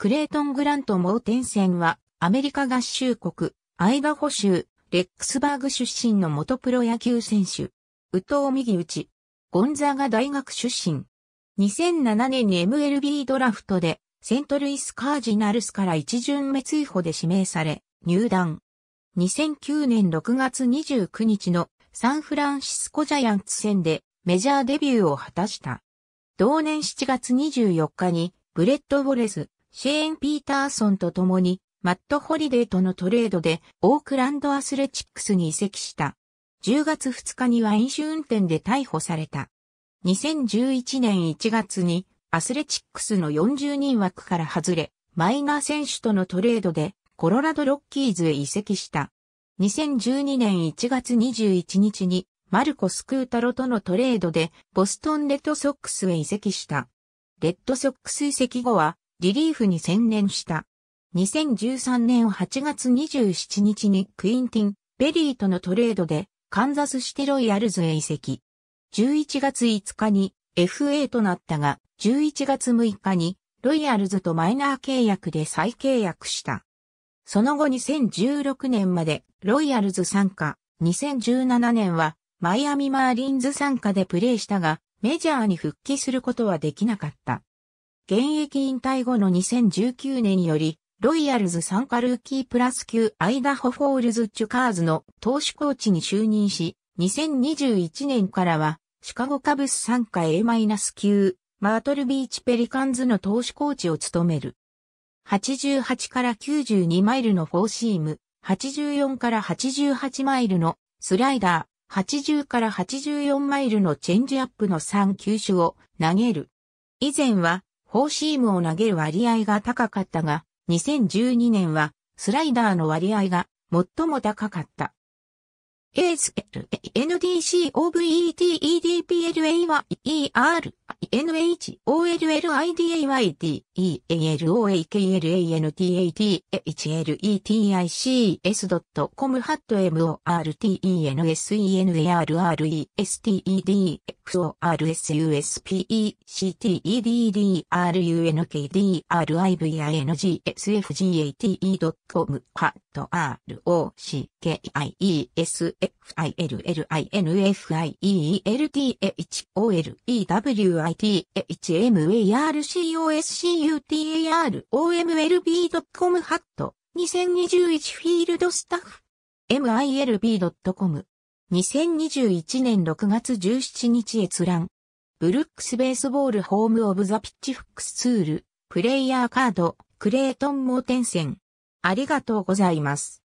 クレイトン・グラント・モーテンセンは、アメリカ合衆国、アイダホ州、レックスバーグ出身の元プロ野球選手。宇藤右ち。ゴンザガ大学出身。2007年に MLB ドラフトで、セントルイス・カージナルスから一巡目追放で指名され、入団。2009年6月29日のサンフランシスコジャイアンツ戦でメジャーデビューを果たした。同年7月24日にブレッド・ウォレス、シェーン・ピーターソンと共にマット・ホリデーとのトレードでオークランド・アスレチックスに移籍した。10月2日には飲酒運転で逮捕された。2011年1月にアスレチックスの40人枠から外れ、マイナー選手とのトレードでコロラド・ロッキーズへ移籍した。2012年1月21日にマルコ・スクータロとのトレードでボストン・レッドソックスへ移籍した。レッドソックス移籍後はリリーフに専念した。2013年8月27日にクインティン・ベリーとのトレードでカンザスシテロイヤルズへ移籍。11月5日に FA となったが、11月6日にロイヤルズとマイナー契約で再契約した。その後2016年までロイヤルズ参加、2017年はマイアミマーリンズ参加でプレーしたが、メジャーに復帰することはできなかった。現役引退後の2019年より、ロイヤルズ参加ルーキープラス級アイダホフォールズチュカーズの投手コーチに就任し、2021年からは、シカゴカブス参加 A- 級、マートルビーチペリカンズの投手コーチを務める。88から92マイルのフォーシーム、84から88マイルのスライダー、80から84マイルのチェンジアップの3球種を投げる。以前はフォーシームを投げる割合が高かったが、2012年はスライダーの割合が最も高かった。エース、NDCOVETEDPLA y ER、n h o l l i d a y d e a l a k l a n t a t h l e t i c s c o m h a t MORTENORSUNERRURESUSPECTEDDRUNKDRIVINGSFGATE.com h a t ROCKIES f i l l i n f i e l t h o l i w i t h o l i w i t h o a r c t o l c u t a o o l o l b c t o m ハット h o l w i t h o l w i t h o i l b c t o m w i t h o l w i t h o l w i t h o l w i t h o l w i t h o l w i t h o l w i t h o l w i t h o l w i t h o l w i t h o l w i t h o l w i t